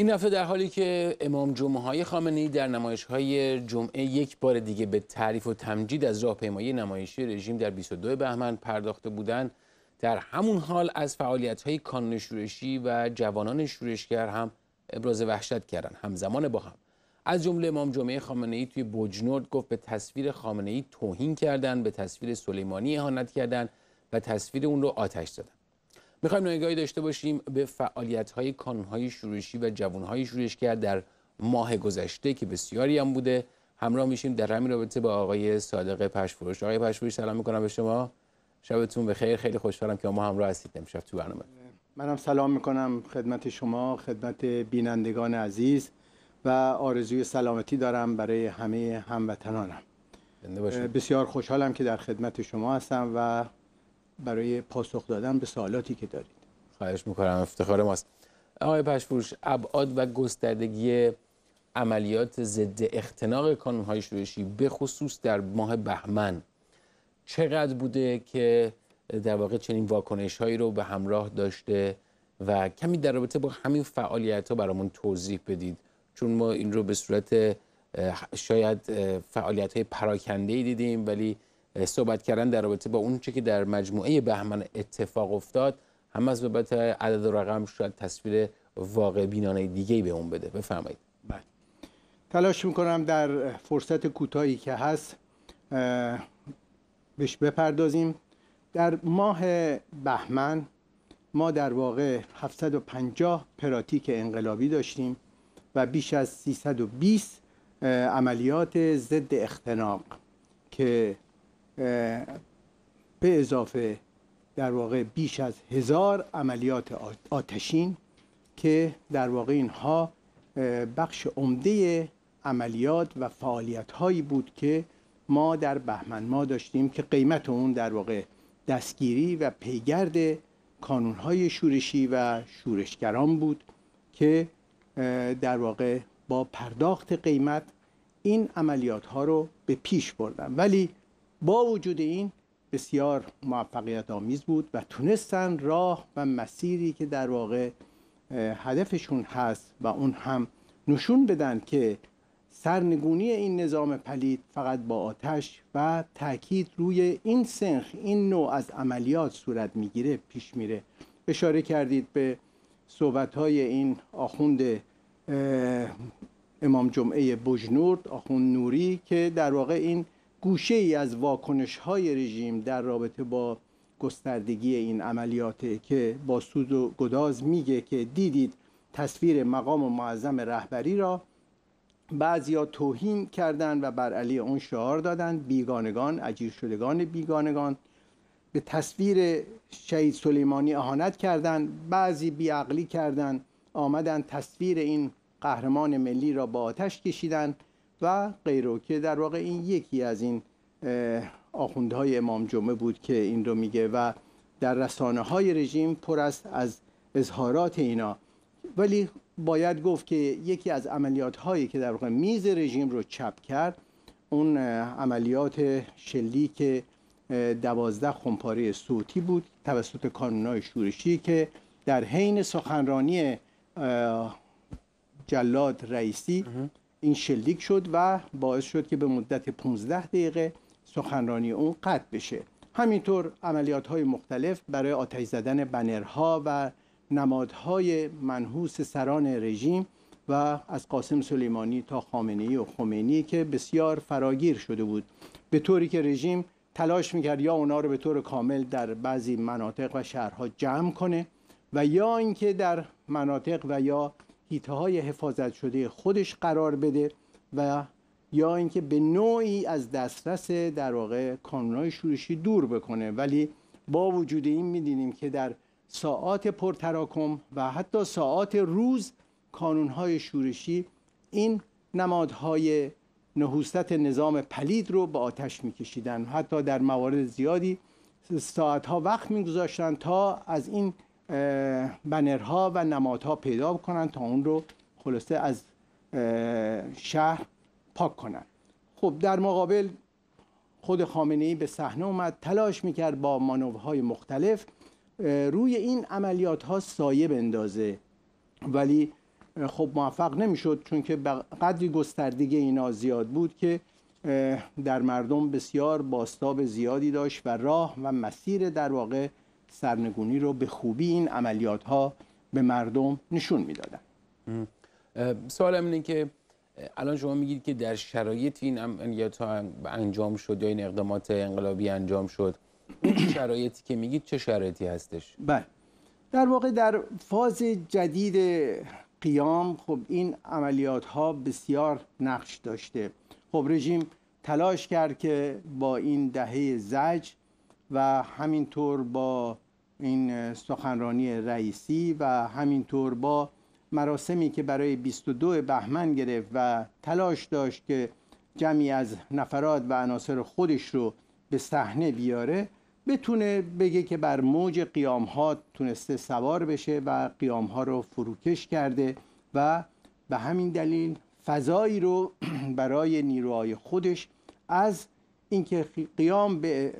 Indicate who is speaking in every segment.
Speaker 1: این دفعه در حالی که امام جمعه های ای در نمایش های جمعه یک بار دیگه به تعریف و تمجید از راهپیمایی نمایشی رژیم در 22 بهمن پرداخته بودند در همون حال از فعالیت های کانون شورشی و جوانان شورشگر هم ابراز وحشت کردند همزمان با هم از جمله امام جمعه خامنه ای توی بجنورد گفت به تصویر خامنه ای توهین کردند به تصویر سلیمانی اهانت کردند و تصویر اون رو آتش زدند میخوایم نگاهی داشته باشیم به فعالیت های کانون شروعشی و جوان های کرد در ماه گذشته که بسیاری هم بوده همراه میشیم در همین رابطه با آقای صادق پشفروش آقای پشفروش سلام میکنم به شما شبتون بخیر خیلی خوشحالم که ما همراه هستید امشب تو برنامه
Speaker 2: منم سلام میکنم خدمت شما خدمت بینندگان عزیز و آرزوی سلامتی دارم برای همه هموطنانم بسیار خوشحالم که در خدمت شما هستم و برای پاسخ دادن به سوالاتی که دارید
Speaker 1: خواهش میکنم افتخار ماست آقای پشفروش ابعاد و گستردگی عملیات ضد اختناق کانونهای شورشی به خصوص در ماه بهمن چقدر بوده که در واقع چنین واکنش هایی رو به همراه داشته و کمی در رابطه با همین فعالیت ها برامون توضیح بدید چون ما این رو به صورت شاید فعالیت های پراکنده ای دیدیم ولی صحبت کردن در رابطه با اون چی که در مجموعه بهمن اتفاق افتاد هم از بابت عدد و رقم شاید تصویر واقع بینانه دیگه به اون بده بفرمایید بله
Speaker 2: تلاش میکنم در فرصت کوتاهی که هست بهش بپردازیم در ماه بهمن ما در واقع 750 پراتیک انقلابی داشتیم و بیش از 320 عملیات ضد اختناق که به اضافه در واقع بیش از هزار عملیات آتشین که در واقع اینها بخش عمده عملیات و فعالیت هایی بود که ما در بهمن ما داشتیم که قیمت اون در واقع دستگیری و پیگرد کانون های شورشی و شورشگران بود که در واقع با پرداخت قیمت این عملیات ها رو به پیش بردن ولی با وجود این بسیار موفقیت آمیز بود و تونستن راه و مسیری که در واقع هدفشون هست و اون هم نشون بدن که سرنگونی این نظام پلید فقط با آتش و تاکید روی این سنخ این نوع از عملیات صورت میگیره پیش میره اشاره کردید به صحبت های این آخوند امام جمعه بجنورد آخوند نوری که در واقع این گوشه ای از واکنش های رژیم در رابطه با گستردگی این عملیاته که با سود و گداز میگه که دیدید تصویر مقام و معظم رهبری را بعضیا توهین کردند و بر علی اون شعار دادند بیگانگان عجیر شدگان بیگانگان به تصویر شهید سلیمانی اهانت کردند بعضی بیعقلی کردند آمدند تصویر این قهرمان ملی را با آتش کشیدند و غیره که در واقع این یکی از این آخوندهای امام جمعه بود که این رو میگه و در رسانه های رژیم پر است از اظهارات اینا ولی باید گفت که یکی از عملیات هایی که در واقع میز رژیم رو چپ کرد اون عملیات شلیک دوازده خمپاره صوتی بود توسط کانونای شورشی که در حین سخنرانی جلاد رئیسی این شلیک شد و باعث شد که به مدت 15 دقیقه سخنرانی اون قطع بشه همینطور عملیات های مختلف برای آتش زدن بنرها و نمادهای منحوس سران رژیم و از قاسم سلیمانی تا خامنه ای و خمینی که بسیار فراگیر شده بود به طوری که رژیم تلاش میکرد یا اونا رو به طور کامل در بعضی مناطق و شهرها جمع کنه و یا اینکه در مناطق و یا هیته های حفاظت شده خودش قرار بده و یا اینکه به نوعی از دسترس در واقع کانونهای شورشی دور بکنه ولی با وجود این میدینیم که در ساعات پرتراکم و حتی ساعات روز کانونهای شورشی این نمادهای نهوستت نظام پلید رو به آتش میکشیدن حتی در موارد زیادی ساعتها وقت میگذاشتن تا از این بنرها و نمادها پیدا کنند تا اون رو خلاصه از شهر پاک کنند خب در مقابل خود خامنه ای به صحنه اومد تلاش میکرد با مانورهای مختلف روی این عملیات ها سایه بندازه ولی خب موفق نمیشد چون که قدری گستردگی اینا زیاد بود که در مردم بسیار باستاب زیادی داشت و راه و مسیر در واقع سرنگونی رو به خوبی این عملیات ها
Speaker 1: به مردم نشون میدادن سوالم اینه که الان شما میگید که در شرایط این عملیات ها انجام شد یا این اقدامات انقلابی انجام شد شرایطی که میگید چه شرایطی هستش بله
Speaker 2: در واقع در فاز جدید قیام خب این عملیات ها بسیار نقش داشته خب رژیم تلاش کرد که با این دهه زج و همینطور با این سخنرانی رئیسی و همینطور با مراسمی که برای 22 بهمن گرفت و تلاش داشت که جمعی از نفرات و عناصر خودش رو به صحنه بیاره بتونه بگه که بر موج قیام ها تونسته سوار بشه و قیام ها رو فروکش کرده و به همین دلیل فضایی رو برای نیروهای خودش از اینکه قیام به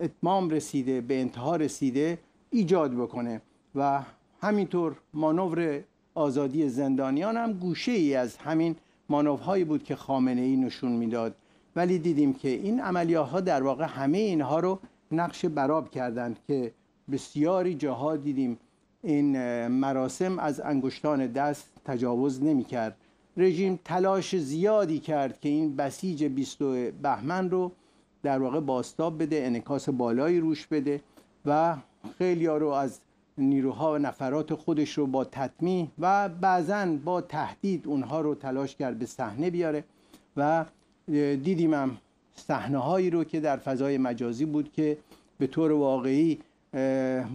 Speaker 2: اتمام رسیده به انتها رسیده ایجاد بکنه و همینطور مانور آزادی زندانیان هم گوشه ای از همین مانورهایی بود که خامنه ای نشون میداد ولی دیدیم که این عملیات ها در واقع همه اینها رو نقش براب کردند که بسیاری جاها دیدیم این مراسم از انگشتان دست تجاوز نمی کرد رژیم تلاش زیادی کرد که این بسیج 20 بهمن رو در واقع باستاب بده انکاس بالایی روش بده و خیلی رو از نیروها و نفرات خودش رو با تطمیع و بعضا با تهدید اونها رو تلاش کرد به صحنه بیاره و دیدیم هم صحنه هایی رو که در فضای مجازی بود که به طور واقعی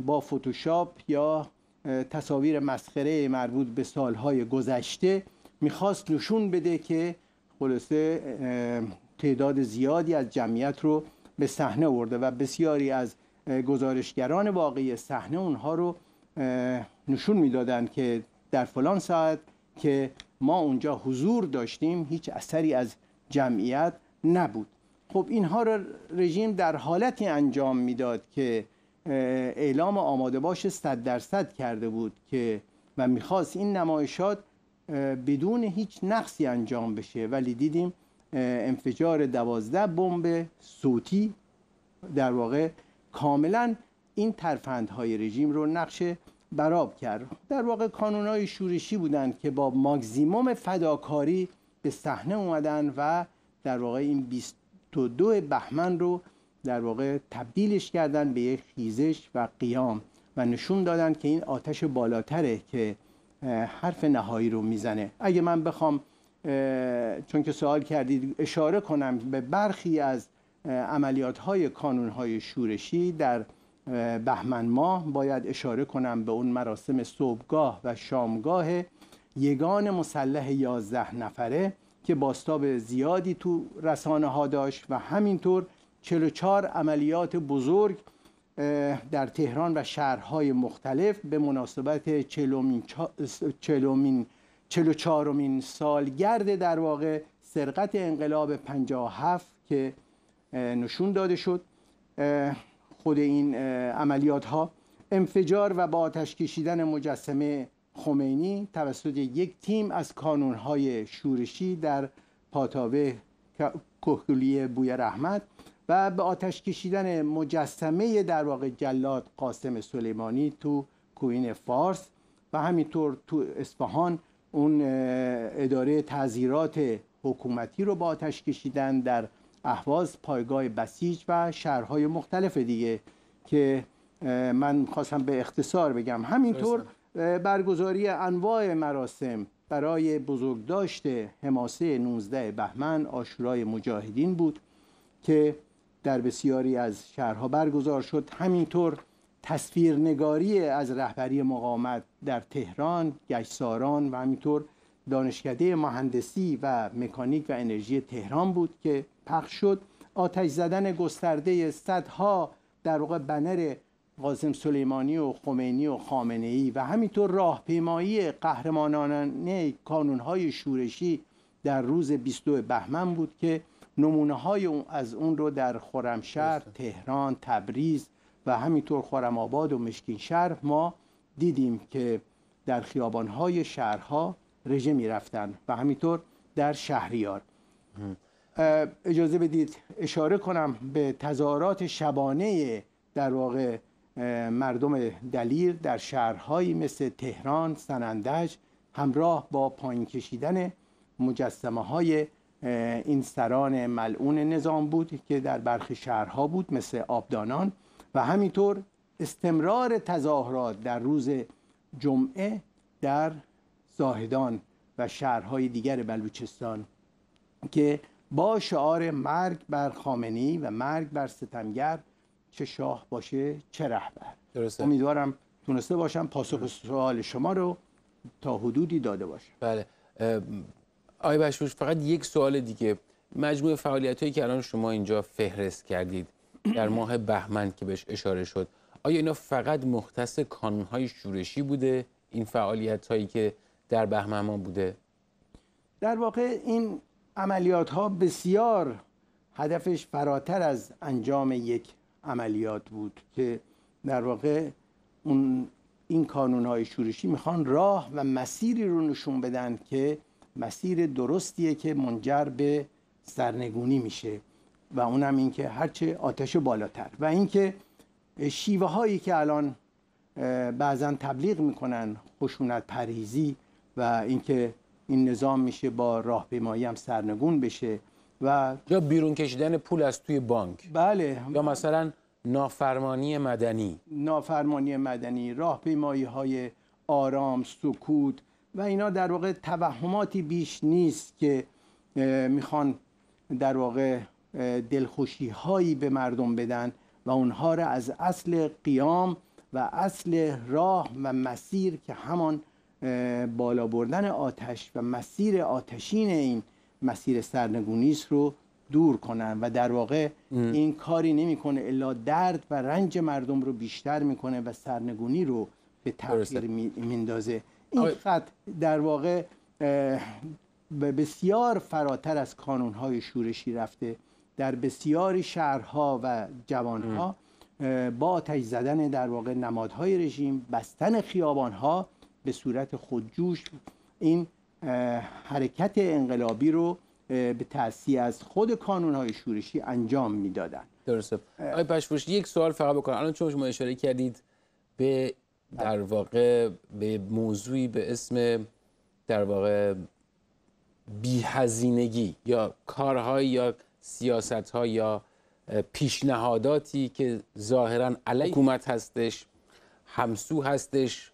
Speaker 2: با فتوشاپ یا تصاویر مسخره مربوط به سالهای گذشته میخواست نشون بده که خلاصه تعداد زیادی از جمعیت رو به صحنه ورده و بسیاری از گزارشگران واقعی صحنه اونها رو نشون میدادند که در فلان ساعت که ما اونجا حضور داشتیم هیچ اثری از جمعیت نبود خب اینها را رژیم در حالتی انجام میداد که اعلام آماده باش 100 درصد کرده بود که و میخواست این نمایشات بدون هیچ نقصی انجام بشه ولی دیدیم انفجار دوازده بمب صوتی در واقع کاملا این ترفندهای رژیم رو نقش براب کرد در واقع کانونای شورشی بودند که با ماکزیموم فداکاری به صحنه اومدن و در واقع این 22 بهمن رو در واقع تبدیلش کردن به یک خیزش و قیام و نشون دادن که این آتش بالاتره که حرف نهایی رو میزنه اگه من بخوام چون که سوال کردید اشاره کنم به برخی از عملیات های کانون های شورشی در بهمن ماه باید اشاره کنم به اون مراسم صبحگاه و شامگاه یگان مسلح یازده نفره که باستاب زیادی تو رسانه ها داشت و همینطور 44 عملیات بزرگ در تهران و شهرهای مختلف به مناسبت چلومین, چلومین چهارمین سالگرد در واقع سرقت انقلاب 57 که نشون داده شد خود این عملیات ها انفجار و با آتش کشیدن مجسمه خمینی توسط یک تیم از کانون های شورشی در پاتاوه کهولی بوی رحمت و به آتش کشیدن مجسمه در واقع جلاد قاسم سلیمانی تو کوین فارس و همینطور تو اسفهان اون اداره تذیرات حکومتی رو با آتش کشیدن در احواز پایگاه بسیج و شهرهای مختلف دیگه که من خواستم به اختصار بگم همینطور برگزاری انواع مراسم برای بزرگداشت حماسه 19 بهمن آشورای مجاهدین بود که در بسیاری از شهرها برگزار شد همینطور تصویرنگاری از رهبری مقاومت در تهران، گشساران و همینطور دانشکده مهندسی و مکانیک و انرژی تهران بود که پخش شد آتش زدن گسترده صدها در واقع بنر قاسم سلیمانی و خمینی و خامنه ای و همینطور راهپیمایی قهرمانانه کانونهای شورشی در روز 22 بهمن بود که نمونه های از اون رو در خرمشهر، تهران، تبریز و همینطور خورم آباد و مشکین شهر ما دیدیم که در خیابانهای شهرها رژه می رفتن و همینطور در شهریار اجازه بدید اشاره کنم به تظاهرات شبانه در واقع مردم دلیر در شهرهایی مثل تهران، سنندج همراه با پایین کشیدن مجسمه های این سران ملعون نظام بود که در برخی شهرها بود مثل آبدانان و همینطور استمرار تظاهرات در روز جمعه در زاهدان و شهرهای دیگر بلوچستان که با شعار مرگ بر خامنی و مرگ بر ستمگر چه شاه باشه چه رهبر درسته. امیدوارم تونسته باشم پاسخ سوال شما رو تا حدودی داده باشم
Speaker 1: بله آی بشوش فقط یک سوال دیگه مجموع فعالیت هایی که الان شما اینجا فهرست کردید در ماه بهمن که بهش اشاره شد آیا اینا فقط مختص کانونهای شورشی بوده این فعالیت هایی که در بهمن ما بوده
Speaker 2: در واقع این عملیات ها بسیار هدفش فراتر از انجام یک عملیات بود که در واقع اون این کانون های شورشی میخوان راه و مسیری رو نشون بدن که مسیر درستیه که منجر به سرنگونی میشه و اونم اینکه هرچه آتش بالاتر و اینکه شیوه هایی که الان بعضا تبلیغ میکنن خشونت پریزی و اینکه این نظام میشه با راهپیمایی هم
Speaker 1: سرنگون بشه و یا بیرون کشیدن پول از توی بانک بله یا مثلا نافرمانی مدنی
Speaker 2: نافرمانی مدنی راهپیمایی های آرام سکوت و اینا در واقع توهماتی بیش نیست که میخوان در واقع دلخوشی هایی به مردم بدن و اونها را از اصل قیام و اصل راه و مسیر که همان بالا بردن آتش و مسیر آتشین این مسیر سرنگونی رو دور کنن و در واقع این کاری نمیکنه الا درد و رنج مردم رو بیشتر میکنه و سرنگونی رو به تغییر میندازه این خط در واقع بسیار فراتر از های شورشی رفته در بسیاری شهرها و جوانها با آتش زدن در واقع نمادهای رژیم بستن خیابانها به صورت خودجوش این حرکت انقلابی رو به تأثیر از خود های شورشی انجام میدادن درسته
Speaker 1: آقای یک سوال فقط بکنم الان چون شما اشاره کردید به در واقع به موضوعی به اسم در واقع بیهزینگی یا کارهای یا سیاست ها یا پیشنهاداتی که ظاهرا علیه حکومت هستش همسو هستش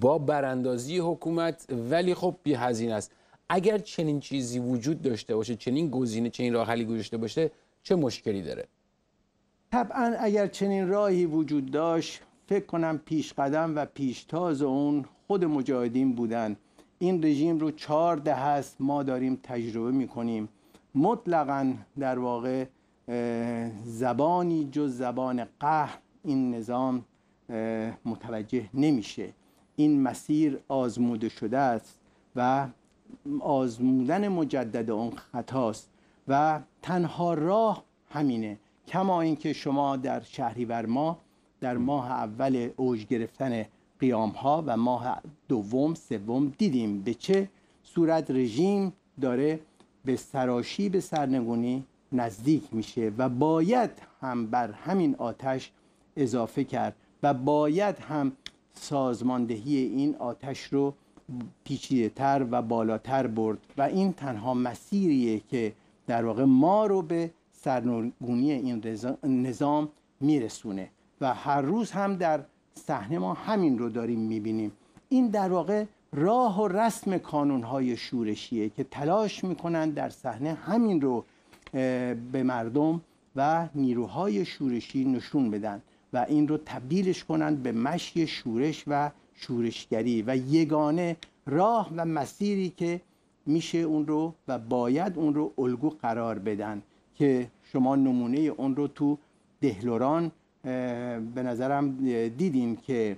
Speaker 1: با براندازی حکومت ولی خب بی هزینه است اگر چنین چیزی وجود داشته باشه چنین گزینه چنین راه حلی گذاشته باشه چه مشکلی داره
Speaker 2: طبعا اگر چنین راهی وجود داشت فکر کنم پیش قدم و پیشتاز اون خود مجاهدین بودن این رژیم رو چهار ده هست ما داریم تجربه میکنیم مطلقا در واقع زبانی جز زبان قهر این نظام متوجه نمیشه این مسیر آزموده شده است و آزمودن مجدد اون خطاست و تنها راه همینه کما اینکه شما در شهریور ماه در ماه اول اوج گرفتن قیام ها و ماه دوم سوم دیدیم به چه صورت رژیم داره به سراشی به سرنگونی نزدیک میشه و باید هم بر همین آتش اضافه کرد و باید هم سازماندهی این آتش رو پیچیده تر و بالاتر برد و این تنها مسیریه که در واقع ما رو به سرنگونی این نظام میرسونه و هر روز هم در صحنه ما همین رو داریم میبینیم این در واقع راه و رسم کانونهای شورشیه که تلاش می‌کنند در صحنه همین رو به مردم و نیروهای شورشی نشون بدن و این رو تبدیلش کنند به مشی شورش و شورشگری و یگانه راه و مسیری که میشه اون رو و باید اون رو الگو قرار بدن که شما نمونه اون رو تو دهلوران به نظرم دیدیم که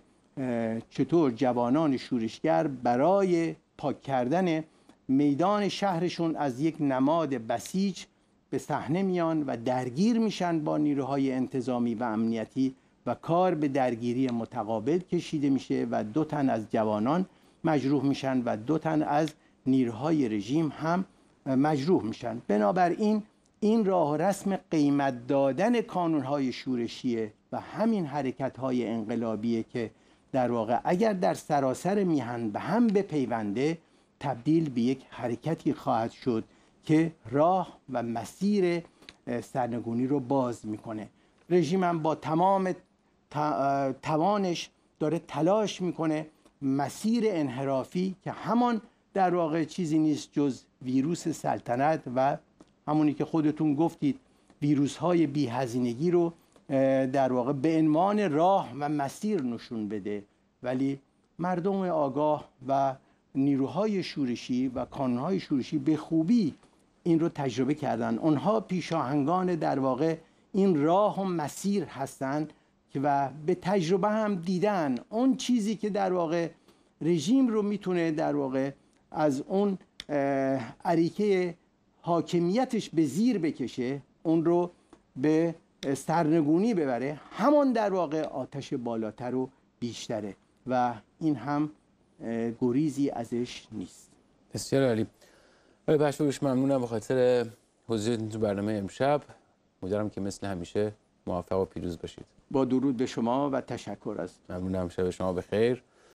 Speaker 2: چطور جوانان شورشگر برای پاک کردن میدان شهرشون از یک نماد بسیج به صحنه میان و درگیر میشن با نیروهای انتظامی و امنیتی و کار به درگیری متقابل کشیده میشه و دو تن از جوانان مجروح میشن و دو تن از نیروهای رژیم هم مجروح میشن بنابراین این راه رسم قیمت دادن کانونهای شورشیه و همین حرکت های انقلابیه که در واقع اگر در سراسر میهن به هم به پیونده تبدیل به یک حرکتی خواهد شد که راه و مسیر سرنگونی رو باز میکنه رژیم هم با تمام توانش داره تلاش میکنه مسیر انحرافی که همان در واقع چیزی نیست جز ویروس سلطنت و همونی که خودتون گفتید ویروس های رو در واقع به عنوان راه و مسیر نشون بده ولی مردم آگاه و نیروهای شورشی و کانونهای شورشی به خوبی این رو تجربه کردن اونها پیشاهنگان در واقع این راه و مسیر هستند که و به تجربه هم دیدن اون چیزی که در واقع رژیم رو میتونه در واقع از اون عریکه حاکمیتش به زیر بکشه اون رو به سرنگونی ببره همان در واقع آتش بالاتر و بیشتره و این هم گریزی ازش نیست
Speaker 1: بسیار عالی آقای پشتوش ممنونم به خاطر حضورتون تو برنامه امشب مدرم که مثل همیشه موفق و پیروز باشید
Speaker 2: با درود به شما و تشکر از
Speaker 1: ممنونم شب شما خیر.